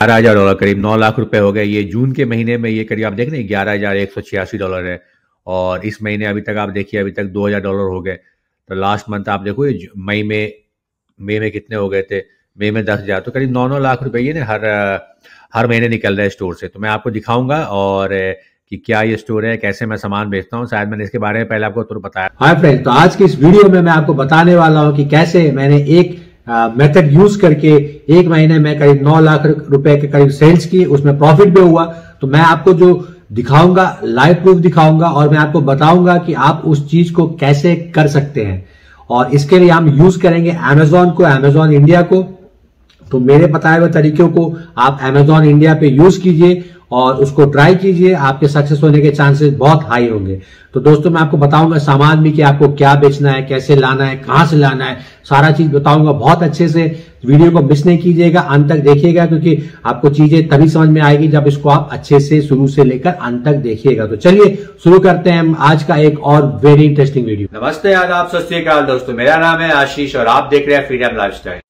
ग्यारह हजार डॉलर करीब नौ लाख रुपए हो गए ये जून के महीने में ये करीब आप देख रहे हैं ग्यारह हजार एक सौ छियासी डॉलर है और इस महीने अभी तक आप देखिए अभी तक दो हजार डॉलर हो गए तो लास्ट मंथ आप देखो ये मई में मई में कितने हो गए थे मई में दस हजार तो करीब नौ नौ लाख रुपए ये ना हर हर महीने निकल रहा है स्टोर से तो मैं आपको दिखाऊंगा और कि क्या ये स्टोर है कैसे मैं सामान बेचता हूँ शायद मैंने इसके बारे में पहले आपको तुरंत बताया हाय फ्रेंड तो आज की इस वीडियो में मैं आपको बताने वाला हूँ कि कैसे मैंने एक मेथड यूज करके एक महीने में करीब नौ लाख रुपए के करीब सेल्स की उसमें प्रॉफिट भी हुआ तो मैं आपको जो दिखाऊंगा लाइव प्रूफ दिखाऊंगा और मैं आपको बताऊंगा कि आप उस चीज को कैसे कर सकते हैं और इसके लिए हम यूज करेंगे एमेजॉन को एमेजॉन इंडिया को तो मेरे बताए हुए तरीकों को आप एमेजॉन इंडिया पे यूज कीजिए और उसको ट्राई कीजिए आपके सक्सेस होने के चांसेस बहुत हाई होंगे तो दोस्तों मैं आपको बताऊंगा सामान भी कि आपको क्या बेचना है कैसे लाना है कहां से लाना है सारा चीज बताऊंगा बहुत अच्छे से वीडियो को मिस नहीं कीजिएगा अंत तक देखिएगा क्योंकि आपको चीजें तभी समझ में आएगी जब इसको आप अच्छे से शुरू से लेकर अंत तक देखिएगा तो चलिए शुरू करते हैं आज का एक और वेरी इंटरेस्टिंग वीडियो नमस्ते आदाब सत दोस्तों मेरा नाम है आशीष और आप देख रहे हैं फ्रीडम लाइफ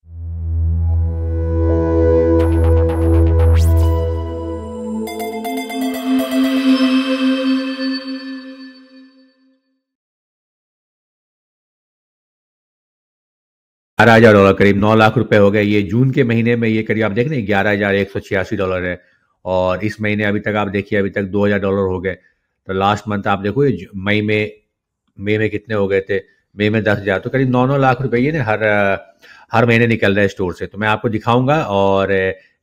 ग्यारह हज़ार डॉलर करीब नौ लाख रुपए हो गए ये जून के महीने में ये करीब आप देख रहे हैं ग्यारह हज़ार एक सौ छियासी डॉलर है और इस महीने अभी तक आप देखिए अभी तक दो हज़ार डॉलर हो गए तो लास्ट मंथ आप देखो ये मई में मई में कितने हो गए थे मई में दस हज़ार तो करीब नौ नौ लाख रुपये ये ना हर हर महीने निकल रहा है स्टोर से तो मैं आपको दिखाऊंगा और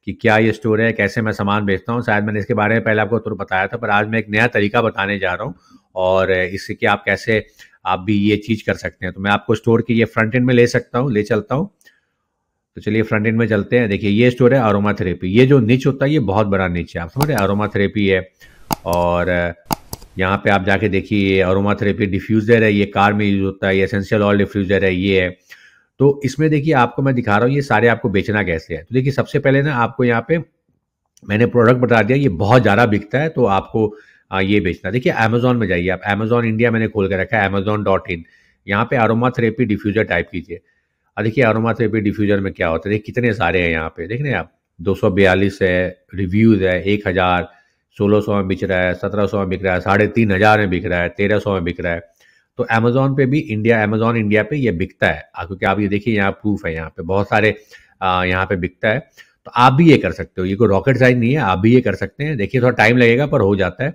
कि क्या ये स्टोर है कैसे मैं सामान बेचता हूँ शायद मैंने इसके बारे में पहले आपको तुरंत बताया था पर आज मैं एक नया तरीका बताने जा रहा हूँ और इससे कि आप कैसे आप भी ये चीज कर सकते हैं तो मैं आपको स्टोर की ये फ्रंट एंड में ले सकता हूँ ले चलता हूँ तो चलिए फ्रंट एंड में चलते हैं देखिए ये स्टोर है अरोमा थेरेपी ये जो नीच होता है ये बहुत बड़ा नीच है आप समझ रहे अरोमा थेरेपी है और यहाँ पे आप जाके देखिए ये अरोमा थेरेपी डिफ्यूज़र है ये कार में यूज़ होता है ये एसेंशियल ऑयल डिफ्यूज़र है ये है तो इसमें देखिए आपको मैं दिखा रहा हूँ ये सारे आपको बेचना कैसे है तो देखिए सबसे पहले ना आपको यहाँ पे मैंने प्रोडक्ट बता दिया ये बहुत ज़्यादा बिकता है तो आपको आ, ये बेचना देखिए अमेजोन में जाइए आप अमेजोन इंडिया मैंने खोल के रखा है अमेजोन डॉट इन यहाँ पे अरोमा थेरेपी डिफ्यूजर टाइप कीजिए और देखिए अरोमा थेरेपी डिफ्यूजर में क्या होता है देखिए कितने सारे हैं यहाँ पे देख रहे हैं आप दो सौ बयालीस है रिव्यूज़ है एक हज़ार सोलह सौ में बिक रहा है सत्रह सौ में बिक रहा है साढ़े तीन हज़ार में बिक रहा है तेरह सौ में बिक रहा है तो अमेजोन पे भी इंडिया अमेजोन इंडिया पे ये बिकता है क्योंकि आप ये देखिए यहाँ प्रूफ है यहाँ पे बहुत सारे यहाँ पे बिकता है तो आप भी ये कर सकते हो ये कोई रॉकेट साइज नहीं है आप भी ये कर सकते हैं देखिए थोड़ा टाइम लगेगा पर हो जाता है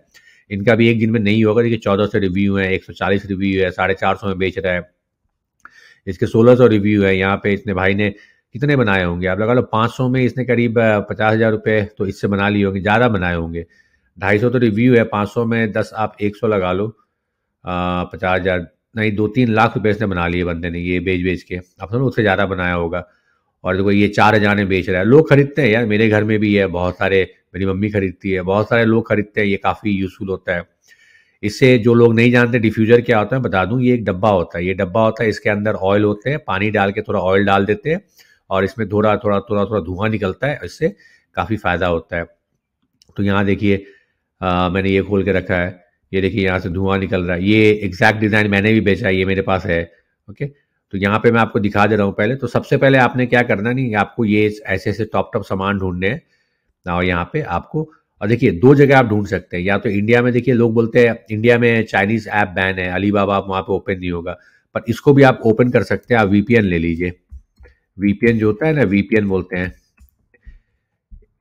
इनका भी एक दिन में नहीं होगा देखिए चौदह सौ रिव्यू है एक सौ चालीस रिव्यू है साढ़े चार सौ में बेच रहा है इसके सोलह सौ रिव्यू है यहाँ पे इसने भाई ने कितने बनाए होंगे आप लगा लो पाँच सौ में इसने करीब पचास हज़ार रुपये तो इससे बना लिए होंगे ज़्यादा बनाए होंगे ढाई सौ तो रिव्यू है पाँच सौ में दस आप एक सौ लगा लो पचास हज़ार नहीं दो तीन लाख रुपये इसने बना लिए बंदे ने ये बेच बेच के आप समझो उससे ज़्यादा बनाया होगा और देखो ये चार हज़ार में बेच रहा है लोग खरीदते हैं यार मेरे घर में भी है बहुत सारे मेरी मम्मी खरीदती है बहुत सारे लोग खरीदते हैं ये काफ़ी यूज़फुल होता है इससे जो लोग नहीं जानते डिफ्यूज़र क्या होता है बता दूं ये एक डब्बा होता है ये डब्बा होता है इसके अंदर ऑयल होते हैं पानी डाल के थोड़ा ऑयल डाल देते हैं और इसमें थोड़ा थोड़ा थोड़ा थोड़ा धुआं निकलता है इससे काफ़ी फ़ायदा होता है तो यहाँ देखिए मैंने ये खोल के रखा है ये देखिए यहाँ से धुआं निकल रहा है ये एग्जैक्ट डिज़ाइन मैंने भी बेचा है ये मेरे पास है ओके तो यहाँ पे मैं आपको दिखा दे रहा हूँ पहले तो सबसे पहले आपने क्या करना नहीं आपको ये ऐसे ऐसे टॉप टॉप सामान ढूंढने हैं नाउ यहाँ पे आपको और देखिए दो जगह आप ढूंढ सकते हैं या तो इंडिया में देखिए लोग बोलते हैं इंडिया में चाइनीज ऐप बैन है अलीबाबा आप वहाँ पे ओपन नहीं होगा पर इसको भी आप ओपन कर सकते हैं आप वीपीएन ले लीजिए वीपीएन जो होता है ना वीपीएन बोलते हैं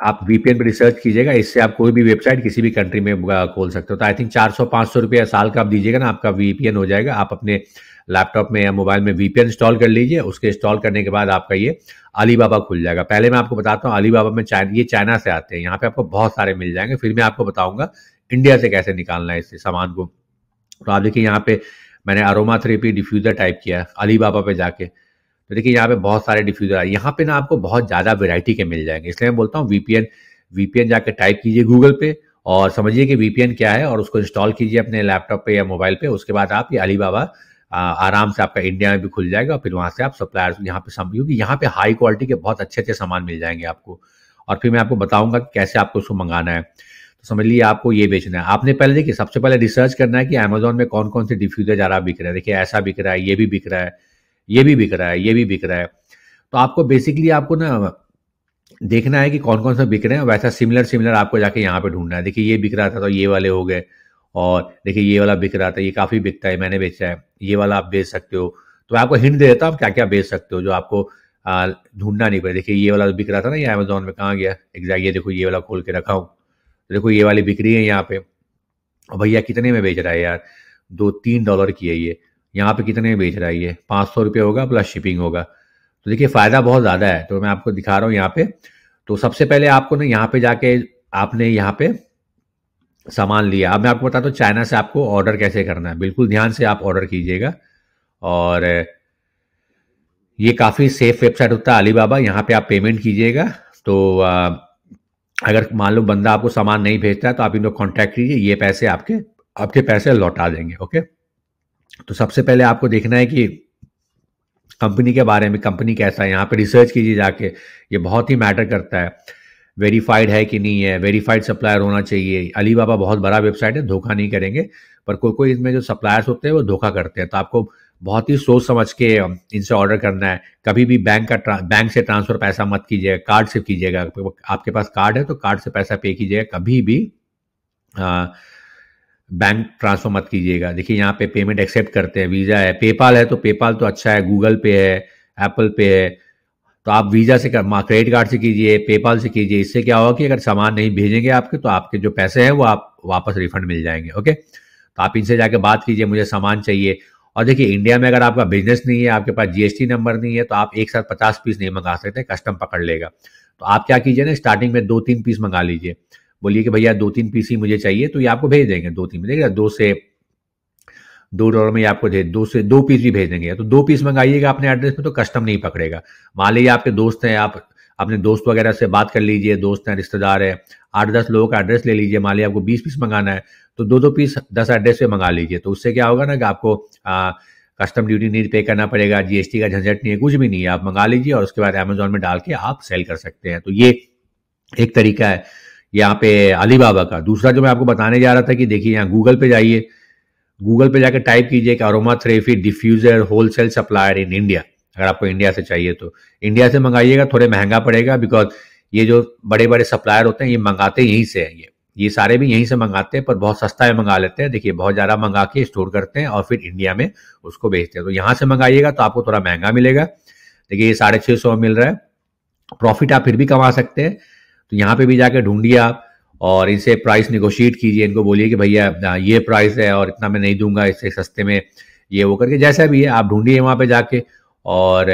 आप वीपीएन पर रिसर्च कीजिएगा इससे आप कोई भी वेबसाइट किसी भी कंट्री में खोल सकते हो तो आई थिंक 400 सौ रुपया साल का आप दीजिएगा ना आपका वीपीएन हो जाएगा आप अपने लैपटॉप में या मोबाइल में वीपीएन इंस्टॉल कर लीजिए उसके इंस्टॉल करने के बाद आपका ये अली बाबा खुल जाएगा पहले मैं आपको बताता हूँ अली बाबा में चाइना ये चाइना से आते हैं यहाँ पे आपको बहुत सारे मिल जाएंगे फिर मैं आपको बताऊंगा इंडिया से कैसे निकालना है इस सामान को तो आप देखिए यहाँ पे मैंने अरोमा थेरेपी डिफ्यूज़र टाइप किया अली बाबा पे जाके तो देखिए यहाँ पे बहुत सारे डिफ्यूज़र आए यहाँ पे ना आपको बहुत ज़्यादा वेराइटी के मिल जाएंगे इसलिए मैं बोलता हूँ वीपीएन वीपीएन जाके टाइप कीजिए गूगल पे और समझिए कि वीपीएन क्या है और उसको इंस्टॉल कीजिए अपने लैपटॉप पे या मोबाइल पे उसके बाद आप ये अली बाबा आराम से आपका इंडिया में भी खुल जाएगा फिर वहाँ से आप सप्लायर यहाँ पे क्योंकि यहाँ पे हाई क्वालिटी के बहुत अच्छे अच्छे सामान मिल जाएंगे आपको और फिर मैं आपको बताऊंगा कि कैसे आपको उसको मंगाना है तो समझ लीजिए आपको ये बेचना है आपने पहले देखिए सबसे पहले रिसर्च करना है कि अमेजोन में कौन कौन से डिफ्यूजर रहा बिक रहा है देखिए ऐसा बिक रहा है ये भी बिक रहा है ये भी बिक रहा है ये भी बिक रहा है तो आपको बेसिकली आपको ना देखना है कि कौन कौन सा बिक रहे हैं वैसा सिमिलर सिमिलर आपको जाके यहाँ पे ढूंढना है देखिए ये बिक रहा था तो ये वाले हो गए और देखिए ये वाला बिक रहा था ये काफ़ी बिकता है मैंने बेचा है ये वाला आप बेच सकते हो तो मैं आपको हिंट दे देता हूँ आप क्या क्या बेच सकते हो जो आपको ढूंढना नहीं पड़े देखिए ये वाला बिक रहा था ना ये अमेजोन में कहाँ गया एग्जैक्ट ये देखो ये वाला खोल के रखा हूँ तो देखो ये वाली बिक्री है यहाँ पे और भैया कितने में बेच रहा है यार दो तीन डॉलर की है ये यहाँ पे कितने में बेच रहा है ये पाँच सौ रुपये होगा प्लस शिपिंग होगा तो देखिए फ़ायदा बहुत ज़्यादा है तो मैं आपको दिखा रहा हूँ यहाँ पे तो सबसे पहले आपको ना यहाँ पे जाके आपने यहाँ पे सामान लिया अब मैं आपको बताता हूँ चाइना से आपको ऑर्डर कैसे करना है बिल्कुल ध्यान से आप ऑर्डर कीजिएगा और ये काफ़ी सेफ वेबसाइट होता है अलीबाबा यहाँ पे आप पेमेंट कीजिएगा तो आ, अगर मान लो बंदा आपको सामान नहीं भेजता है तो आप इनको कॉन्टैक्ट कीजिए ये पैसे आपके आपके पैसे लौटा देंगे ओके तो सबसे पहले आपको देखना है कि कंपनी के बारे में कंपनी कैसा है यहाँ पे रिसर्च कीजिए जाके ये बहुत ही मैटर करता है वेरीफाइड है कि नहीं है वेरीफाइड सप्लायर होना चाहिए अली बाबा बहुत बड़ा वेबसाइट है धोखा नहीं करेंगे पर कोई कोई इसमें जो सप्लायर्स होते हैं वो धोखा करते हैं तो आपको बहुत ही सोच समझ के इनसे ऑर्डर करना है कभी भी बैंक का बैंक से ट्रांसफर पैसा मत कीजिएगा कार्ड से कीजिएगा आपके पास कार्ड है तो कार्ड से पैसा पे कीजिएगा कभी भी आ, बैंक ट्रांसफर मत कीजिएगा देखिए यहाँ पे पेमेंट एक्सेप्ट करते हैं वीज़ा है पेपाल है तो पेपाल तो अच्छा है गूगल पे है एप्पल पे है तो आप वीज़ा से क्रेडिट कार्ड से कीजिए पेपाल से कीजिए इससे क्या होगा कि अगर सामान नहीं भेजेंगे आपके तो आपके जो पैसे हैं वो आप वापस रिफंड मिल जाएंगे ओके तो आप इनसे जाके बात कीजिए मुझे सामान चाहिए और देखिए इंडिया में अगर आपका बिजनेस नहीं है आपके पास जीएसटी नंबर नहीं है तो आप एक साथ पचास पीस नहीं मंगा सकते कस्टम पकड़ लेगा तो आप क्या कीजिए ना स्टार्टिंग में दो तीन पीस मंगा लीजिए बोलिए कि भैया दो तीन पीस ही मुझे चाहिए तो ये आपको भेज देंगे दो तीन देखिए दो से दो डॉलर में आपको दे दो से दो पीस भी भेज देंगे तो दो पीस मंगाइएगा अपने एड्रेस में तो कस्टम नहीं पकड़ेगा मान लीजिए आपके दोस्त हैं आप अपने दोस्त वगैरह से बात कर लीजिए दोस्त हैं रिश्तेदार है आठ दस लोगों का एड्रेस ले लीजिए मान लीजिए आपको बीस पीस मंगाना है तो दो दो पीस दस एड्रेस पे मंगा लीजिए तो उससे क्या होगा ना कि आपको कस्टम ड्यूटी नहीं पे करना पड़ेगा जीएसटी का झंझट नहीं है कुछ भी नहीं है आप मंगा लीजिए और उसके बाद अमेजोन में डाल के आप सेल कर सकते हैं तो ये एक तरीका है यहाँ पे अलीबाबा का दूसरा जो मैं आपको बताने जा रहा था कि देखिए यहाँ गूगल पे जाइए गूगल पे जाकर टाइप कीजिए कि aromatherapy diffuser wholesale supplier in India अगर आपको इंडिया से चाहिए तो इंडिया से मंगाइएगा थोड़े महंगा पड़ेगा बिकॉज ये जो बड़े बड़े सप्लायर होते हैं ये मंगाते यहीं से हैं ये ये सारे भी यहीं से मंगाते हैं पर बहुत सस्ता में मंगा लेते हैं देखिए बहुत ज़्यादा मंगा के स्टोर करते हैं और फिर इंडिया में उसको बेचते हैं तो यहाँ से मंगाइएगा तो आपको थोड़ा महंगा मिलेगा देखिए ये साढ़े छः सौ मिल रहा है प्रॉफिट आप फिर भी कमा सकते हैं तो यहाँ पे भी जाके ढूंढिए आप और इनसे प्राइस निगोशिएट कीजिए इनको बोलिए कि भैया ये प्राइस है और इतना मैं नहीं दूंगा इससे सस्ते में ये वो करके जैसा भी है आप ढूंढिए वहाँ पे जाके और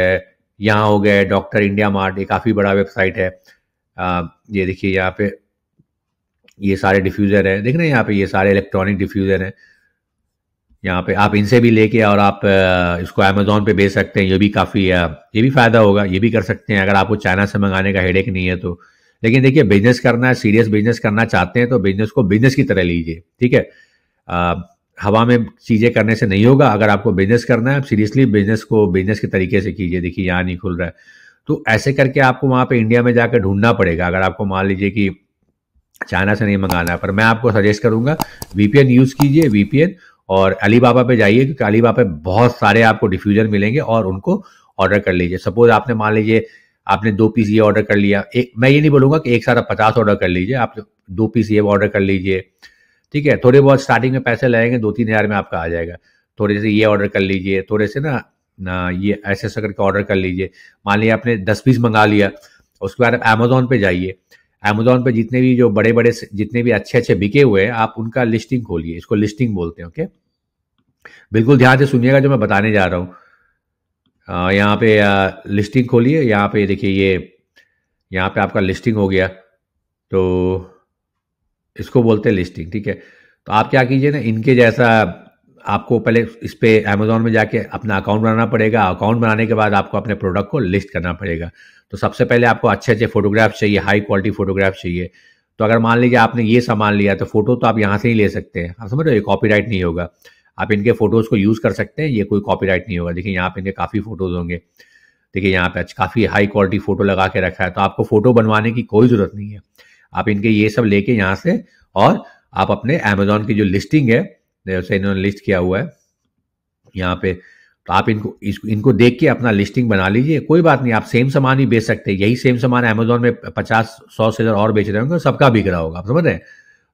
यहाँ हो गए डॉक्टर इंडिया मार्ट ये काफ़ी बड़ा वेबसाइट है आ, ये देखिए यहाँ पे ये सारे डिफ्यूज़र हैं देख रहे हैं यहाँ पे ये सारे इलेक्ट्रॉनिक डिफ्यूज़र हैं यहाँ पे आप इनसे भी लेके और आप इसको अमेजोन पे बेच सकते हैं ये भी काफ़ी ये भी फ़ायदा होगा ये भी कर सकते हैं अगर आपको चाइना से मंगाने का हेडेक नहीं है तो लेकिन देखिए बिजनेस करना है सीरियस बिजनेस करना चाहते हैं तो बिजनेस को बिजनेस की तरह लीजिए ठीक है हवा में चीजें करने से नहीं होगा अगर आपको बिजनेस करना है सीरियसली बिजनेस को बिजनेस के तरीके से कीजिए देखिए यहाँ नहीं खुल रहा है तो ऐसे करके आपको वहां पे इंडिया में जाकर ढूंढना पड़ेगा अगर आपको मान लीजिए कि चाइना से नहीं मंगाना है पर मैं आपको सजेस्ट करूंगा वीपीएन यूज कीजिए वीपीएन और अलीबाबा पे जाइए क्योंकि अलीबाबा पे बहुत सारे आपको डिफ्यूजर मिलेंगे और उनको ऑर्डर कर लीजिए सपोज आपने मान लीजिए आपने दो पीस ये ऑर्डर कर लिया एक मैं ये नहीं बोलूंगा कि एक साथ आप पचास ऑर्डर कर लीजिए आप दो पीस ये ऑर्डर कर लीजिए ठीक है थोड़े बहुत स्टार्टिंग में पैसे लगेंगे दो तीन हज़ार में आपका आ जाएगा थोड़े से ये ऑर्डर कर लीजिए थोड़े से ना ना ये ऐसे ऐसा करके ऑर्डर कर लीजिए मान लीजिए आपने दस पीस मंगा लिया उसके बाद आप अमेजोन पे जाइए अमेजोन पे जितने भी जो बड़े बड़े जितने भी अच्छे अच्छे बिके हुए हैं आप उनका लिस्टिंग खोलिए इसको लिस्टिंग बोलते हैं ओके बिल्कुल ध्यान से सुनिएगा जो मैं बताने जा रहा हूँ यहाँ पे लिस्टिंग खोलिए यहाँ पे देखिए ये यहाँ पे आपका लिस्टिंग हो गया तो इसको बोलते हैं लिस्टिंग ठीक है तो आप क्या कीजिए ना इनके जैसा आपको पहले इस पर अमेज़ोन में जाके अपना अकाउंट बनाना पड़ेगा अकाउंट बनाने के बाद आपको अपने प्रोडक्ट को लिस्ट करना पड़ेगा तो सबसे पहले आपको अच्छे अच्छे फोटोग्राफ्स चाहिए हाई क्वालिटी फोटोग्राफ चाहिए तो अगर मान लीजिए आपने ये सामान लिया तो फोटो तो आप यहाँ से ही ले सकते हैं आप समझ रहे हो कॉपी नहीं होगा आप इनके फ़ोटोज़ को यूज़ कर सकते हैं ये कोई कॉपीराइट नहीं होगा देखिए यहाँ पे इनके काफ़ी फ़ोटोज़ होंगे देखिए यहाँ पे काफ़ी हाई क्वालिटी फ़ोटो लगा के रखा है तो आपको फ़ोटो बनवाने की कोई ज़रूरत नहीं है आप इनके ये सब लेके यहाँ से और आप अपने अमेजोन की जो लिस्टिंग है जैसे इन्होंने लिस्ट किया हुआ है यहाँ पे तो आप इनको इसको इनको देख के अपना लिस्टिंग बना लीजिए कोई बात नहीं आप सेम सामान ही बेच सकते हैं यही सेम सामान अमेजोन में पचास सौ सेलर और बेच रहे होंगे सबका बिक रहा होगा आप समझ रहे हैं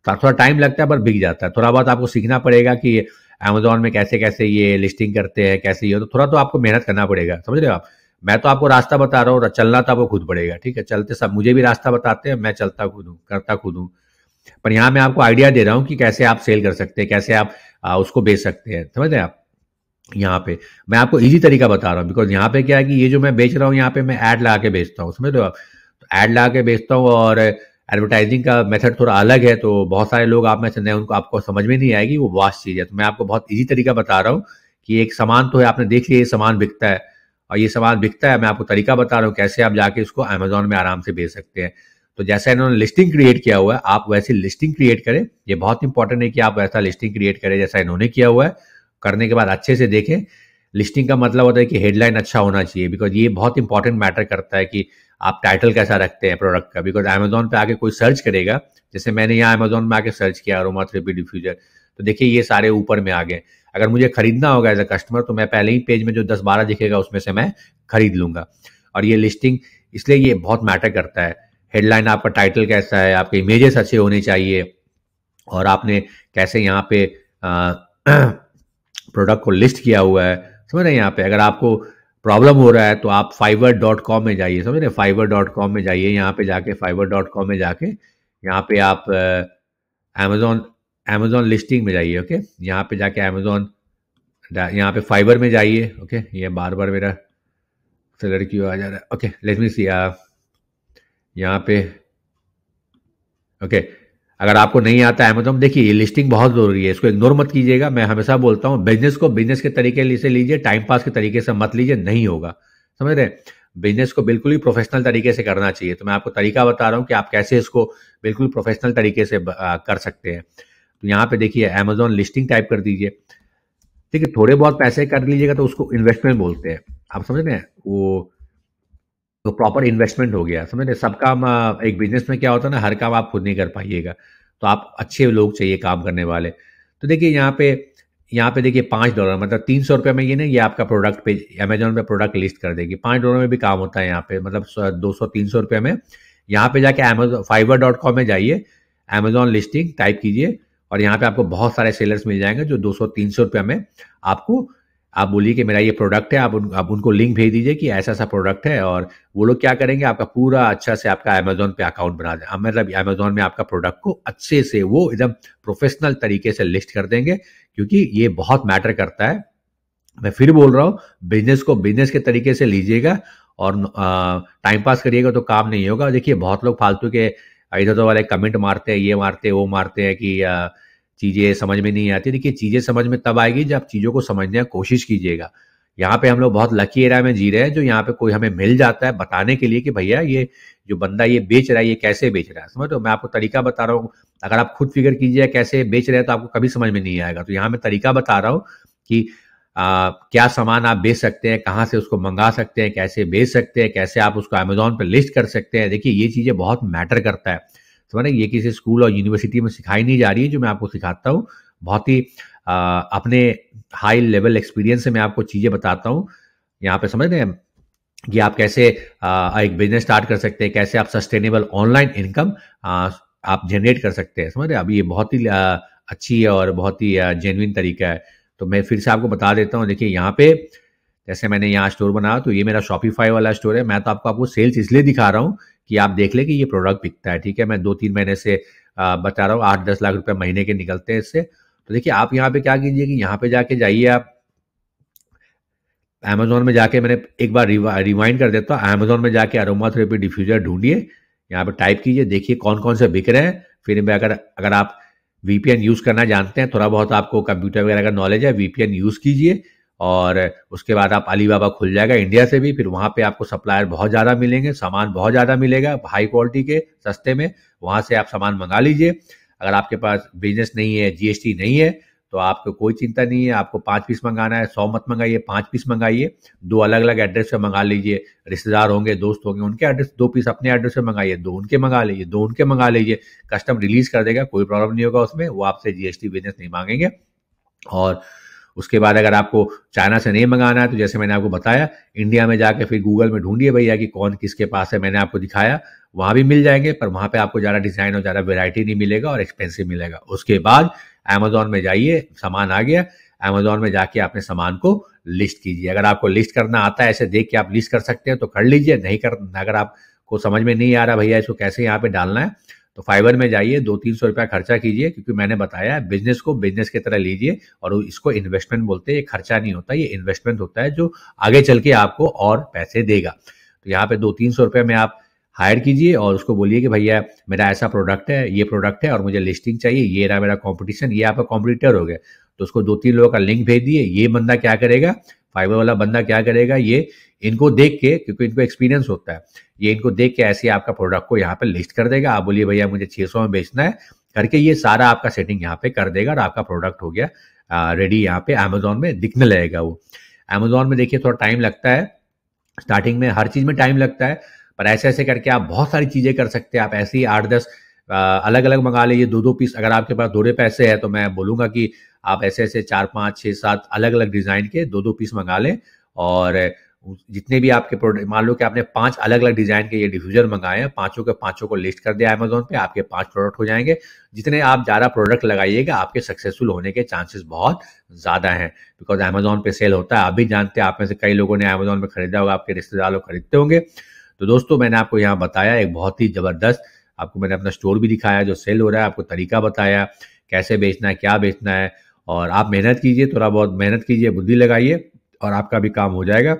तो थोड़ा टाइम लगता है पर बिक जाता है थोड़ा बहुत आपको सीखना पड़ेगा कि अमेजोन में कैसे कैसे ये लिस्टिंग करते हैं कैसे ये तो थोड़ा तो आपको मेहनत करना पड़ेगा समझ रहे हो आप मैं तो आपको रास्ता बता रहा हूँ चलना तो आपको खुद पड़ेगा ठीक है चलते सब मुझे भी रास्ता बताते हैं मैं चलता खुद हूँ करता खुद हूँ पर यहाँ मैं आपको आइडिया दे रहा हूँ कि कैसे आप सेल कर सकते हैं कैसे आप आ, उसको बेच सकते हैं समझ रहे आप यहाँ पे मैं आपको इजी तरीका बता रहा हूँ बिकॉज यहाँ पे क्या है कि ये जो मैं बेच रहा हूँ यहाँ पे मैं ऐड लगा के बेचता हूँ समझ रहे हो आप तो ऐड लगा के बेचता हूँ और एडवर्टाइजिंग का मेथड थोड़ा अलग है तो बहुत सारे लोग आप में से नए उनको आपको समझ में नहीं आएगी वो वास्ट चीज़ है तो मैं आपको बहुत ईजी तरीका बता रहा हूँ कि एक सामान तो है आपने देख लिया ये सामान बिकता है और ये सामान बिकता है मैं आपको तरीका बता रहा हूँ कैसे आप जाके उसको अमेजोन में आराम से बेच सकते हैं तो जैसा इन्होंने लिस्टिंग क्रिएट किया हुआ है आप वैसे लिस्टिंग क्रिएट करें ये बहुत इंपॉर्टेंट है कि आप वैसा लिस्टिंग क्रिएट करें जैसा इन्होंने किया हुआ है करने के बाद अच्छे से देखें लिस्टिंग का मतलब होता है कि हेडलाइन अच्छा होना चाहिए बिकॉज ये बहुत इंपॉर्टेंट मैटर करता है कि आप टाइटल कैसा रखते हैं प्रोडक्ट का बिकॉज अमेजोन पे आके कोई सर्च करेगा जैसे मैंने यहाँ अमेजोन में आके सर्च किया अरोमा थ्रेपी डिफ्यूजर तो देखिए ये सारे ऊपर में आ गए अगर मुझे खरीदना होगा एज अ कस्टमर तो मैं पहले ही पेज में जो दस बारह दिखेगा उसमें से मैं खरीद लूंगा और ये लिस्टिंग इसलिए ये बहुत मैटर करता है हेडलाइन आपका टाइटल कैसा है आपके इमेजेस अच्छे होने चाहिए और आपने कैसे यहाँ पे प्रोडक्ट को लिस्ट किया हुआ है समझ रहे हैं यहाँ पे अगर आपको प्रॉब्लम हो रहा है तो आप फाइवर डॉट कॉम में जाइए समझ रहे फाइवर डॉट कॉम में जाइए यहाँ पे जाके फाइवर डॉट कॉम में जाके यहाँ पे आप अमेजोन अमेजोन लिस्टिंग में जाइए ओके यहाँ पे जाके अमेजोन यहाँ पे फाइबर में जाइए ओके ये बार बार मेरा सेलर क्यों आ जा रहा है ओके लेट मी सी यहाँ पे ओके अगर आपको नहीं आता है अमेजोन देखिए ये लिस्टिंग बहुत जरूरी है इसको इग्नोर मत कीजिएगा मैं हमेशा बोलता हूँ बिजनेस को बिजनेस के तरीके से लीजिए टाइम पास के तरीके से मत लीजिए नहीं होगा समझ रहे बिजनेस को बिल्कुल ही प्रोफेशनल तरीके से करना चाहिए तो मैं आपको तरीका बता रहा हूँ कि आप कैसे इसको बिल्कुल प्रोफेशनल तरीके से कर सकते हैं तो यहाँ पे देखिए अमेजोन लिस्टिंग टाइप कर दीजिए ठीक है थोड़े बहुत पैसे कर लीजिएगा तो उसको इन्वेस्टमेंट बोलते हैं आप समझ रहे हैं वो तो प्रॉपर इन्वेस्टमेंट हो गया समझ रहे सब काम एक बिजनेस में क्या होता है ना हर काम आप खुद नहीं कर पाइएगा तो आप अच्छे लोग चाहिए काम करने वाले तो देखिए यहाँ पे यहाँ पे देखिए पाँच डॉलर मतलब तीन सौ रुपये में ये नहीं ये आपका प्रोडक्ट पे अमेजोन पे प्रोडक्ट लिस्ट कर देगी पाँच डॉलर में भी काम होता है यहाँ पे मतलब दो सौ तीन सौ रुपये में यहाँ पे जाके अमेजोन फाइवर डॉट कॉम में जाइए अमेजोन लिस्टिंग टाइप कीजिए और यहाँ पे आपको बहुत सारे सेलर्स मिल जाएंगे जो दो सौ तीन सौ रुपये में आपको आप बोलिए कि मेरा ये प्रोडक्ट है आप उन आप उनको लिंक भेज दीजिए कि ऐसा ऐसा प्रोडक्ट है और वो लोग क्या करेंगे आपका पूरा अच्छा से आपका अमेजोन पे अकाउंट बना दें मतलब अमेजोन में आपका प्रोडक्ट को अच्छे से वो एकदम प्रोफेशनल तरीके से लिस्ट कर देंगे क्योंकि ये बहुत मैटर करता है मैं फिर बोल रहा हूँ बिजनेस को बिजनेस के तरीके से लीजिएगा और टाइम पास करिएगा तो काम नहीं होगा देखिए बहुत लोग फालतू के इधर उधर वाले कमेंट मारते हैं ये मारते हैं वो मारते हैं कि आ, चीज़ें समझ में नहीं आती देखिए चीज़ें समझ में तब आएगी जब आप चीज़ों को समझने की कोशिश कीजिएगा यहाँ पे हम लोग बहुत लकी एरिया में जी रहे हैं जो यहाँ पे कोई हमें मिल जाता है बताने के लिए कि भैया ये जो बंदा ये बेच रहा है ये कैसे बेच रहा है समझ लो मैं आपको तरीका बता रहा हूँ अगर आप खुद फिगर कीजिए कैसे बेच रहे हैं तो आपको कभी समझ में नहीं आएगा तो यहाँ मैं तरीका बता रहा हूँ कि आ, क्या सामान आप बेच सकते हैं कहाँ से उसको मंगा सकते हैं कैसे बेच सकते हैं कैसे आप उसको अमेजोन पर लिस्ट कर सकते हैं देखिए ये चीज़ें बहुत मैटर करता है समझ रहे ये किसी स्कूल और यूनिवर्सिटी में सिखाई नहीं जा रही है जो मैं आपको सिखाता हूँ बहुत ही आ, अपने हाई लेवल एक्सपीरियंस से मैं आपको चीज़ें बताता हूँ यहाँ पे समझ रहे हैं कि आप कैसे आ, एक बिजनेस स्टार्ट कर सकते हैं कैसे आप सस्टेनेबल ऑनलाइन इनकम आप जनरेट कर सकते हैं समझ रहे अभी ये बहुत ही अच्छी है और बहुत ही जेनविन तरीका है तो मैं फिर से आपको बता देता हूँ देखिए यहाँ पे जैसे मैंने यहाँ स्टोर बनाया तो ये मेरा शॉपिफाई वाला स्टोर है मैं तो आपको आपको सेल्स इसलिए दिखा रहा हूँ कि आप देख लें कि ये प्रोडक्ट बिकता है ठीक है मैं दो तीन महीने से बता रहा हूँ आठ दस लाख रुपए महीने के निकलते हैं इससे तो देखिए आप यहाँ पे क्या कीजिए कि यहाँ पे जाके जाइए आप अमेजोन में जाके मैंने एक बार रिवाइंड कर देता हूँ अमेजोन में जाके अरोमा थेरेपी डिफ्यूजर ढूंढिए यहाँ पे टाइप कीजिए देखिए कौन कौन से बिक रहे हैं फिर मैं अगर अगर आप वीपीएन यूज़ करना जानते हैं थोड़ा बहुत आपको कंप्यूटर वगैरह का नॉलेज है वीपीएन यूज़ कीजिए और उसके बाद आप अली बाबा खुल जाएगा इंडिया से भी फिर वहाँ पे आपको सप्लायर बहुत ज़्यादा मिलेंगे सामान बहुत ज़्यादा मिलेगा हाई क्वालिटी के सस्ते में वहाँ से आप सामान मंगा लीजिए अगर आपके पास बिजनेस नहीं है जीएसटी नहीं है तो आपको कोई चिंता नहीं है आपको पाँच पीस मंगाना है सौ मत मंगाइए पाँच पीस मंगाइए दो अलग अलग एड्रेस पे मंगा लीजिए रिश्तेदार होंगे दोस्त होंगे उनके एड्रेस दो पीस अपने एड्रेस पे मंगाइए दो उनके मंगा लीजिए दो उनके मंगा लीजिए कस्टम रिलीज कर देगा कोई प्रॉब्लम नहीं होगा उसमें वो आपसे जीएसटी बिजनेस नहीं मांगेंगे और उसके बाद अगर आपको चाइना से नहीं मंगाना है तो जैसे मैंने आपको बताया इंडिया में जाके फिर गूगल में ढूंढिए भैया कि कौन किसके पास है मैंने आपको दिखाया वहाँ भी मिल जाएंगे पर वहाँ पे आपको ज़्यादा डिज़ाइन और ज़्यादा वेरायटी नहीं मिलेगा और एक्सपेंसिव मिलेगा उसके बाद अमेजोन में जाइए सामान आ गया अमेजोन में जाके आपने सामान को लिस्ट कीजिए अगर आपको लिस्ट करना आता है ऐसे देख के आप लिस्ट कर सकते हैं तो कर लीजिए नहीं कर अगर आपको समझ में नहीं आ रहा भैया इसको कैसे यहाँ पे डालना है तो फाइबर में जाइए दो तीन सौ रुपया खर्चा कीजिए क्योंकि मैंने बताया बिजनेस को बिजनेस की तरह लीजिए और इसको इन्वेस्टमेंट बोलते हैं ये खर्चा नहीं होता ये इन्वेस्टमेंट होता है जो आगे चल के आपको और पैसे देगा तो यहाँ पे दो तीन सौ रुपये में आप हायर कीजिए और उसको बोलिए कि भैया मेरा ऐसा प्रोडक्ट है ये प्रोडक्ट है और मुझे लिस्टिंग चाहिए ये रहा मेरा कॉम्पिटिशन ये आपका कॉम्पिटिटर हो गया तो उसको दो तीन लोगों का लिंक भेज दिए ये बंदा क्या करेगा फाइबर वाला बंदा क्या करेगा ये इनको देख के क्योंकि इनको एक्सपीरियंस होता है ये इनको देख के ऐसे आपका प्रोडक्ट को यहाँ पे लिस्ट कर देगा आप बोलिए भैया मुझे छह में बेचना है करके ये सारा आपका सेटिंग यहाँ पे कर देगा और आपका प्रोडक्ट हो गया रेडी यहाँ पे अमेजोन में दिखने लगेगा वो अमेजोन में देखिए थोड़ा टाइम लगता है स्टार्टिंग में हर चीज़ में टाइम लगता है पर ऐसे ऐसे करके आप बहुत सारी चीज़ें कर सकते हैं आप ऐसे ही आठ दस अलग अलग मंगा लीजिए दो दो पीस अगर आपके पास दो पैसे है तो मैं बोलूंगा कि आप ऐसे ऐसे चार पाँच छः सात अलग अलग डिज़ाइन के दो दो पीस मंगा लें और जितने भी आपके प्रोडक्ट मान लो कि आपने पांच अलग अलग डिज़ाइन के ये डिफ्यूजर मंगाए हैं पांचों के पांचों को लिस्ट कर दिया अमेजोन पे आपके पांच प्रोडक्ट हो जाएंगे जितने आप ज़्यादा प्रोडक्ट लगाइएगा आपके सक्सेसफुल होने के चांसेस बहुत ज़्यादा हैं बिकॉज अमेजोन पे सेल होता है आप भी जानते हैं आप में से कई लोगों ने अमेजोन में खरीदा होगा आपके रिश्तेदार लोग खरीदते होंगे तो दोस्तों मैंने आपको यहाँ बताया एक बहुत ही ज़बरदस्त आपको मैंने अपना स्टोर भी दिखाया जो सेल हो रहा है आपको तरीका बताया कैसे बेचना है क्या बेचना है और आप मेहनत कीजिए थोड़ा बहुत मेहनत कीजिए बुद्धि लगाइए और आपका भी काम हो जाएगा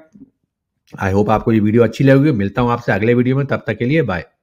आई होप आपको ये वीडियो अच्छी लगेगी मिलता हूँ आपसे अगले वीडियो में तब तक के लिए बाय